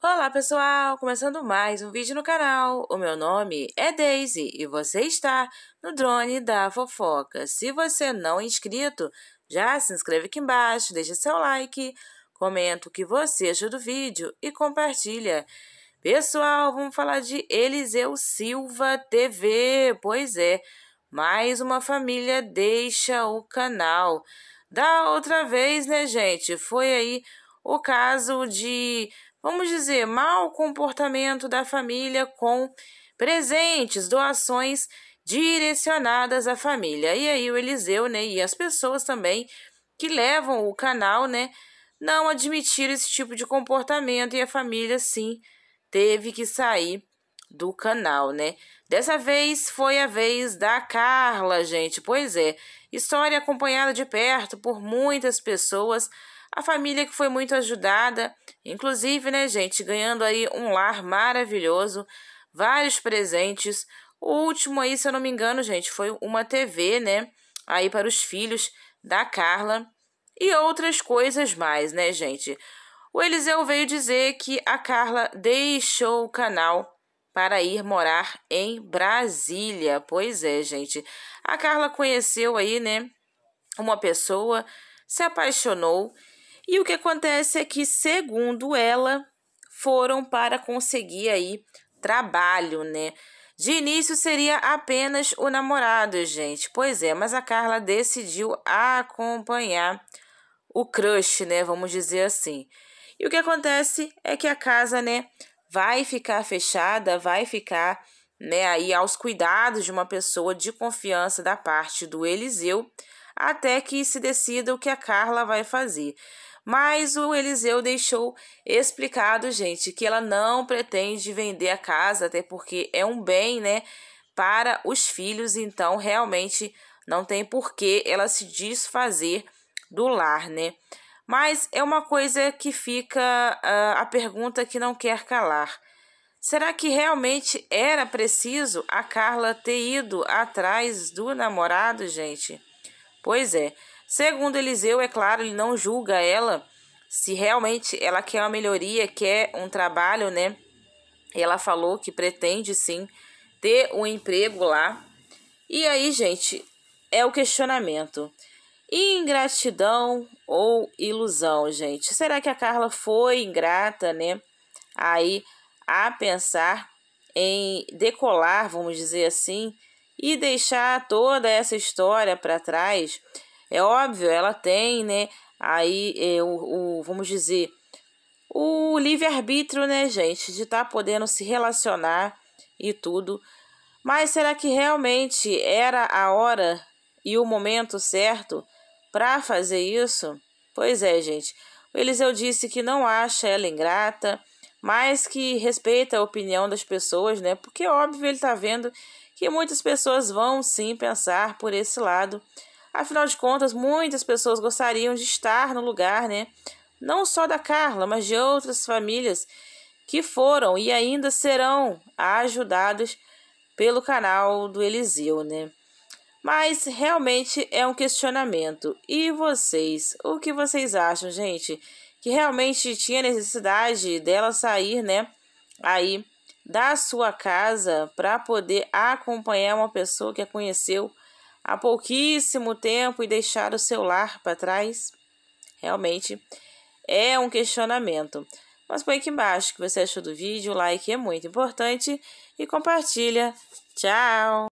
Olá pessoal, começando mais um vídeo no canal. O meu nome é Daisy e você está no Drone da Fofoca. Se você não é inscrito, já se inscreve aqui embaixo, deixa seu like, comenta o que você achou do vídeo e compartilha. Pessoal, vamos falar de Eliseu Silva TV. Pois é, mais uma família deixa o canal. Da outra vez, né, gente? Foi aí o caso de vamos dizer, mau comportamento da família com presentes, doações direcionadas à família. E aí o Eliseu, né, e as pessoas também que levam o canal, né, não admitiram esse tipo de comportamento e a família sim teve que sair do canal, né? Dessa vez foi a vez da Carla, gente. Pois é, história acompanhada de perto por muitas pessoas a família que foi muito ajudada, inclusive, né, gente, ganhando aí um lar maravilhoso, vários presentes. O último aí, se eu não me engano, gente, foi uma TV, né, aí para os filhos da Carla e outras coisas mais, né, gente? O Eliseu veio dizer que a Carla deixou o canal para ir morar em Brasília. Pois é, gente. A Carla conheceu aí, né, uma pessoa, se apaixonou e o que acontece é que, segundo ela, foram para conseguir aí trabalho, né? De início seria apenas o namorado, gente. Pois é, mas a Carla decidiu acompanhar o crush, né? Vamos dizer assim. E o que acontece é que a casa, né, vai ficar fechada, vai ficar, né, aí aos cuidados de uma pessoa de confiança da parte do Eliseu até que se decida o que a Carla vai fazer. Mas o Eliseu deixou explicado, gente, que ela não pretende vender a casa, até porque é um bem, né, para os filhos, então realmente não tem por que ela se desfazer do lar, né? Mas é uma coisa que fica uh, a pergunta que não quer calar. Será que realmente era preciso a Carla ter ido atrás do namorado, gente? Pois é. Segundo Eliseu, é claro, ele não julga ela se realmente ela quer uma melhoria, quer um trabalho, né? Ela falou que pretende sim ter um emprego lá. E aí, gente, é o questionamento. Ingratidão ou ilusão, gente? Será que a Carla foi ingrata, né? Aí a pensar em decolar, vamos dizer assim, e deixar toda essa história para trás. É óbvio, ela tem, né? Aí é, o, o, vamos dizer, o livre-arbítrio, né, gente, de estar tá podendo se relacionar e tudo. Mas será que realmente era a hora e o momento certo para fazer isso? Pois é, gente. Eliseu disse que não acha ela ingrata, mas que respeita a opinião das pessoas, né? Porque óbvio ele tá vendo que muitas pessoas vão sim pensar por esse lado. Afinal de contas, muitas pessoas gostariam de estar no lugar, né? Não só da Carla, mas de outras famílias que foram e ainda serão ajudadas pelo canal do Eliseu, né? Mas realmente é um questionamento. E vocês? O que vocês acham, gente? Que realmente tinha necessidade dela sair, né? Aí da sua casa para poder acompanhar uma pessoa que a conheceu há pouquíssimo tempo e deixar o seu lar para trás? Realmente é um questionamento. Mas põe aqui embaixo o que você achou do vídeo, o like é muito importante e compartilha. Tchau!